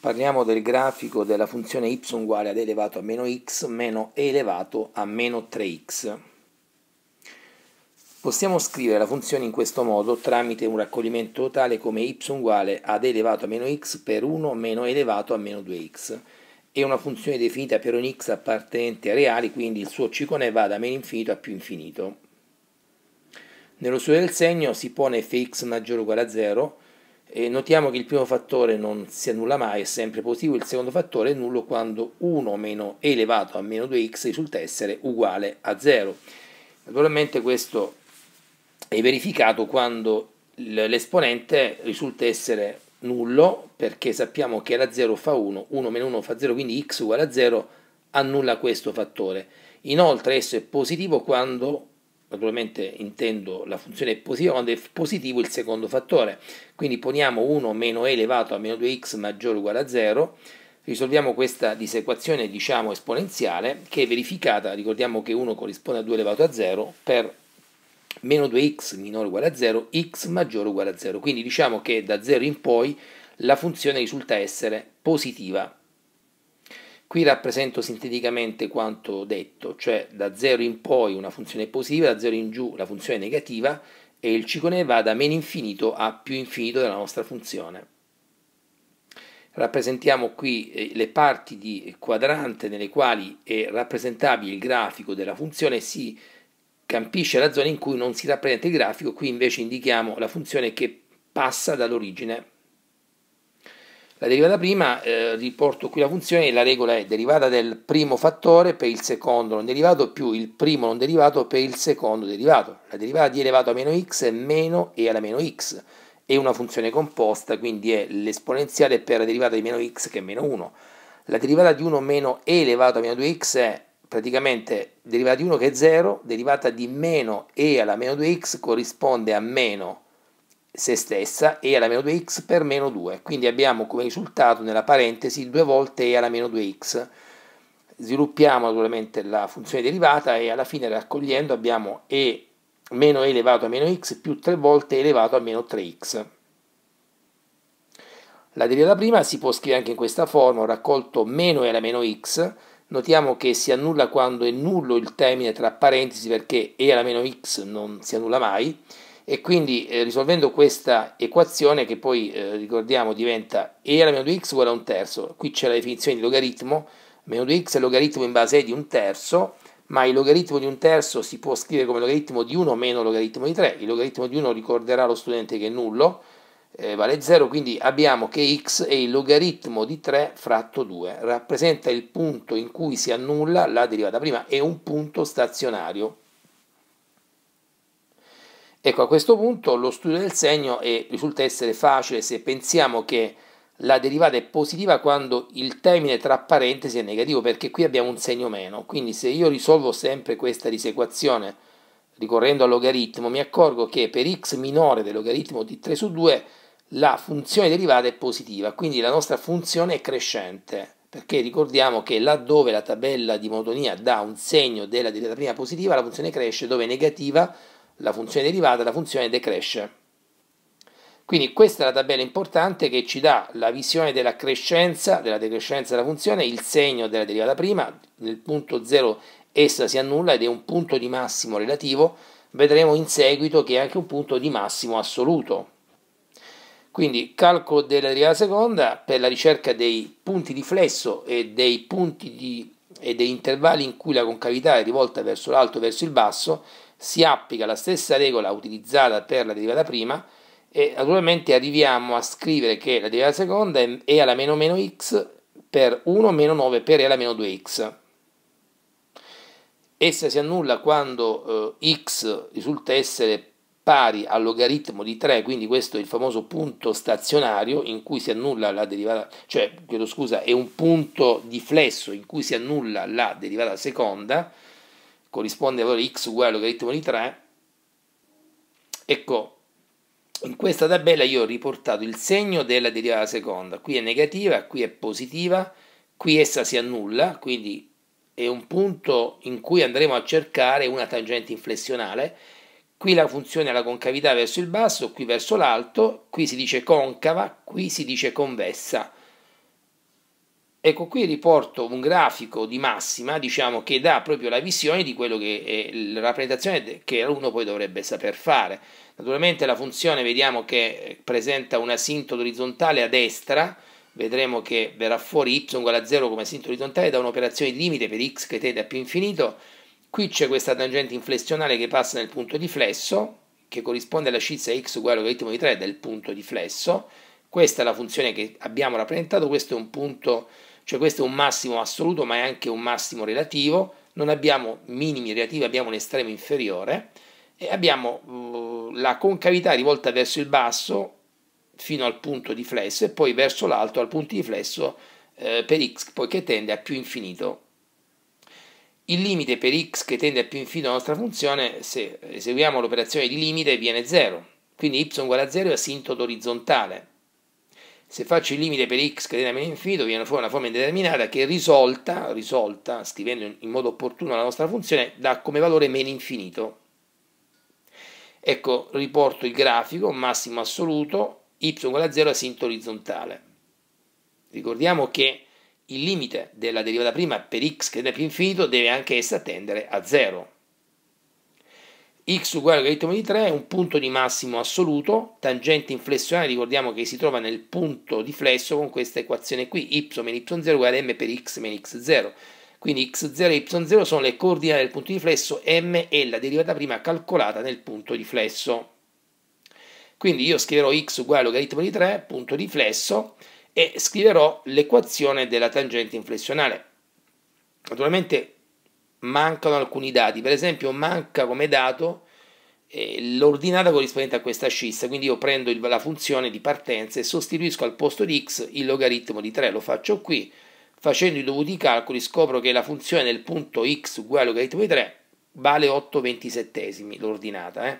Parliamo del grafico della funzione y uguale ad elevato a meno x meno e elevato a meno 3x. Possiamo scrivere la funzione in questo modo tramite un raccoglimento totale come y uguale ad elevato a meno x per 1 meno elevato a meno 2x. È una funzione definita per un x appartenente a reali, quindi il suo ciclone va da meno infinito a più infinito. Nello suo del segno si pone fx maggiore o uguale a 0 e notiamo che il primo fattore non si annulla mai, è sempre positivo, il secondo fattore è nullo quando 1 meno e elevato a meno 2x risulta essere uguale a 0. Naturalmente questo è verificato quando l'esponente risulta essere nullo perché sappiamo che la 0 fa 1, 1 meno 1 fa 0, quindi x uguale a 0 annulla questo fattore. Inoltre esso è positivo quando naturalmente intendo la funzione positiva quando è positivo il secondo fattore, quindi poniamo 1 meno e elevato a meno 2x maggiore o uguale a 0, risolviamo questa disequazione diciamo esponenziale che è verificata, ricordiamo che 1 corrisponde a 2 elevato a 0 per meno 2x minore o uguale a 0, x maggiore o uguale a 0, quindi diciamo che da 0 in poi la funzione risulta essere positiva Qui rappresento sinteticamente quanto detto, cioè da 0 in poi una funzione positiva, da 0 in giù la funzione negativa e il ciclone va da meno infinito a più infinito della nostra funzione. Rappresentiamo qui eh, le parti di quadrante nelle quali è rappresentabile il grafico della funzione, si campisce la zona in cui non si rappresenta il grafico, qui invece indichiamo la funzione che passa dall'origine la derivata prima, eh, riporto qui la funzione, la regola è derivata del primo fattore per il secondo non derivato più il primo non derivato per il secondo derivato. La derivata di elevato a meno x è meno e alla meno x, è una funzione composta, quindi è l'esponenziale per la derivata di meno x che è meno 1. La derivata di 1 meno e elevato a meno 2x è praticamente derivata di 1 che è 0, derivata di meno e alla meno 2x corrisponde a meno se stessa e alla meno 2x per meno 2. Quindi abbiamo come risultato nella parentesi 2 volte e alla meno 2x. Sviluppiamo naturalmente la funzione derivata e alla fine raccogliendo abbiamo e meno e elevato a meno x più 3 volte elevato a meno 3x. La derivata prima si può scrivere anche in questa forma, ho raccolto meno e alla meno x, notiamo che si annulla quando è nullo il termine tra parentesi perché e alla meno x non si annulla mai, e quindi eh, risolvendo questa equazione che poi eh, ricordiamo diventa e alla meno 2x uguale a un terzo, qui c'è la definizione di logaritmo, meno 2x è logaritmo in base di un terzo, ma il logaritmo di un terzo si può scrivere come logaritmo di 1 meno logaritmo di 3, il logaritmo di 1 ricorderà lo studente che è nullo, eh, vale 0, quindi abbiamo che x è il logaritmo di 3 fratto 2, rappresenta il punto in cui si annulla la derivata prima, è un punto stazionario. Ecco, a questo punto lo studio del segno è, risulta essere facile se pensiamo che la derivata è positiva quando il termine tra parentesi è negativo, perché qui abbiamo un segno meno. Quindi se io risolvo sempre questa disequazione ricorrendo al logaritmo, mi accorgo che per x minore del logaritmo di 3 su 2 la funzione derivata è positiva, quindi la nostra funzione è crescente, perché ricordiamo che laddove la tabella di monotonia dà un segno della derivata prima positiva, la funzione cresce, dove è negativa la funzione derivata, la funzione decresce. Quindi questa è la tabella importante che ci dà la visione della crescenza, della decrescenza della funzione, il segno della derivata prima, nel punto 0 essa si annulla ed è un punto di massimo relativo, vedremo in seguito che è anche un punto di massimo assoluto. Quindi calcolo della derivata seconda per la ricerca dei punti di flesso e dei punti di, e degli intervalli in cui la concavità è rivolta verso l'alto e verso il basso, si applica la stessa regola utilizzata per la derivata prima e naturalmente arriviamo a scrivere che la derivata seconda è e alla meno meno x per 1 meno 9 per e alla meno 2x. Essa si annulla quando eh, x risulta essere pari al logaritmo di 3, quindi questo è il famoso punto stazionario in cui si annulla la derivata, cioè, chiedo scusa, è un punto di flesso in cui si annulla la derivata seconda, corrisponde a valore x uguale logaritmo di 3, ecco, in questa tabella io ho riportato il segno della derivata seconda, qui è negativa, qui è positiva, qui essa si annulla, quindi è un punto in cui andremo a cercare una tangente inflessionale, qui la funzione ha la concavità verso il basso, qui verso l'alto, qui si dice concava, qui si dice convessa, Ecco qui riporto un grafico di massima, diciamo che dà proprio la visione di quello che è la rappresentazione che uno poi dovrebbe saper fare. Naturalmente la funzione vediamo che eh, presenta una sintodo orizzontale a destra, vedremo che verrà fuori y uguale a 0 come sintodo orizzontale da un'operazione di limite per x che tende a più infinito. Qui c'è questa tangente inflessionale che passa nel punto di flesso, che corrisponde alla all'ascissa x uguale al logaritmo di 3 del punto di flesso. Questa è la funzione che abbiamo rappresentato, questo è un punto cioè questo è un massimo assoluto, ma è anche un massimo relativo. Non abbiamo minimi relativi, abbiamo un estremo inferiore. E abbiamo uh, la concavità rivolta verso il basso fino al punto di flesso e poi verso l'alto al punto di flesso eh, per x poiché tende a più infinito. Il limite per x che tende a più infinito della nostra funzione, se eseguiamo l'operazione di limite, viene 0. Quindi y uguale a 0 è asintoto orizzontale. Se faccio il limite per x che meno infinito, viene fuori una forma indeterminata che risolta, risolta, scrivendo in modo opportuno la nostra funzione, dà come valore meno infinito. Ecco, riporto il grafico, massimo assoluto, y uguale a 0 asinto orizzontale. Ricordiamo che il limite della derivata prima per x che è più infinito deve anche essa tendere a 0 x uguale logaritmo di 3 è un punto di massimo assoluto, tangente inflessionale ricordiamo che si trova nel punto di flesso con questa equazione qui, y meno y0 uguale a m per x meno x0. Quindi x0 e y0 sono le coordinate del punto di flesso, m è la derivata prima calcolata nel punto di flesso. Quindi io scriverò x uguale logaritmo di 3, punto di flesso, e scriverò l'equazione della tangente inflessionale. Naturalmente mancano alcuni dati, per esempio manca come dato eh, l'ordinata corrispondente a questa scissa, quindi io prendo il, la funzione di partenza e sostituisco al posto di x il logaritmo di 3, lo faccio qui, facendo i dovuti calcoli scopro che la funzione del punto x uguale al logaritmo di 3 vale 8 ventisettesimi l'ordinata. Eh.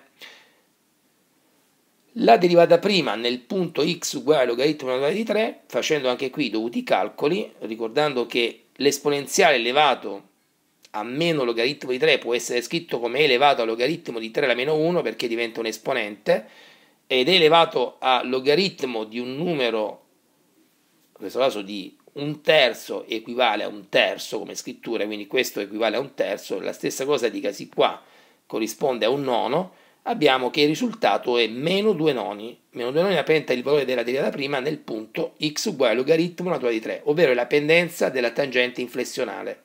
La derivata prima nel punto x uguale al logaritmo di 3, facendo anche qui i dovuti calcoli, ricordando che l'esponenziale elevato a meno logaritmo di 3 può essere scritto come elevato a logaritmo di 3 alla meno 1 perché diventa un esponente ed è elevato a logaritmo di un numero, in questo caso di un terzo equivale a un terzo come scrittura, quindi questo equivale a un terzo, la stessa cosa dicasi qua corrisponde a un nono, abbiamo che il risultato è meno 2 noni, meno 2 noni rappresenta il valore della derivata prima nel punto x uguale a logaritmo naturale di 3, ovvero la pendenza della tangente inflessionale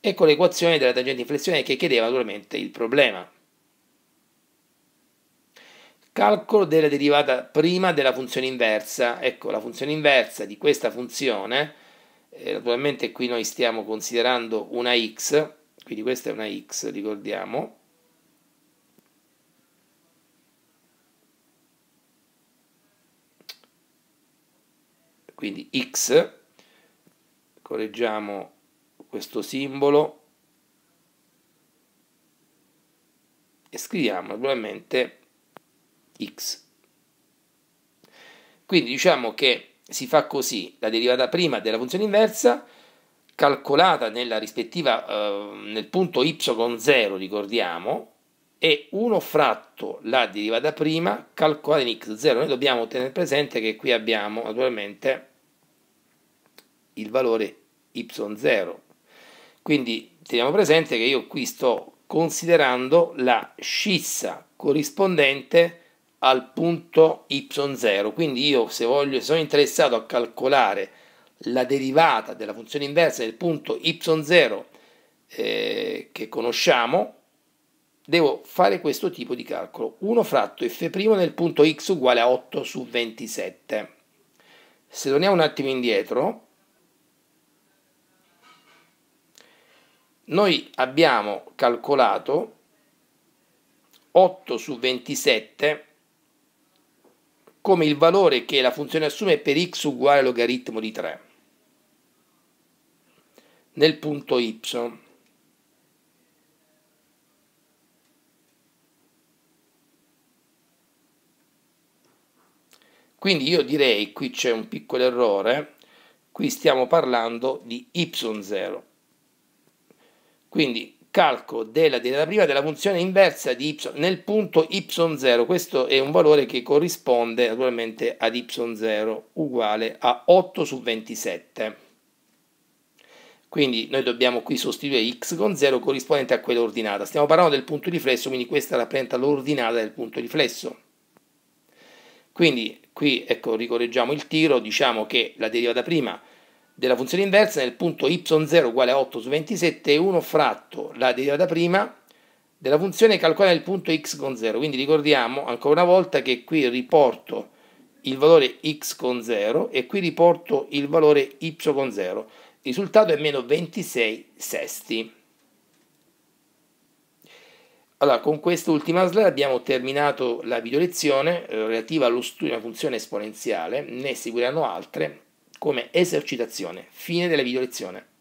e con l'equazione della tangente di flessione che chiedeva naturalmente il problema. Calcolo della derivata prima della funzione inversa, ecco la funzione inversa di questa funzione, eh, naturalmente qui noi stiamo considerando una x, quindi questa è una x, ricordiamo, quindi x, correggiamo questo simbolo e scriviamo naturalmente x. Quindi diciamo che si fa così la derivata prima della funzione inversa calcolata nella rispettiva eh, nel punto y 0 ricordiamo e 1 fratto la derivata prima calcolata in x0 noi dobbiamo tenere presente che qui abbiamo naturalmente il valore y0 quindi teniamo presente che io qui sto considerando la scissa corrispondente al punto y0. Quindi io se voglio, se sono interessato a calcolare la derivata della funzione inversa del punto y0 eh, che conosciamo, devo fare questo tipo di calcolo. 1 fratto f' nel punto x uguale a 8 su 27. Se torniamo un attimo indietro, Noi abbiamo calcolato 8 su 27 come il valore che la funzione assume per x uguale logaritmo di 3 nel punto y. Quindi io direi, qui c'è un piccolo errore, qui stiamo parlando di y0. Quindi calco della derivata prima della funzione inversa di y nel punto y0, questo è un valore che corrisponde naturalmente ad y0 uguale a 8 su 27. Quindi noi dobbiamo qui sostituire x con 0 corrispondente a quella ordinata. Stiamo parlando del punto riflesso, quindi questa rappresenta l'ordinata del punto riflesso. Quindi qui ecco, ricorreggiamo il tiro, diciamo che la derivata prima della funzione inversa nel punto y0 uguale a 8 su 27 è 1 fratto la derivata prima della funzione calcolare il punto x con 0. Quindi ricordiamo ancora una volta che qui riporto il valore x con 0 e qui riporto il valore y con 0. Il risultato è meno 26 sesti. Allora, con quest'ultima slide abbiamo terminato la video lezione eh, relativa allo studio di una funzione esponenziale, ne seguiranno altre come esercitazione. Fine della video lezione.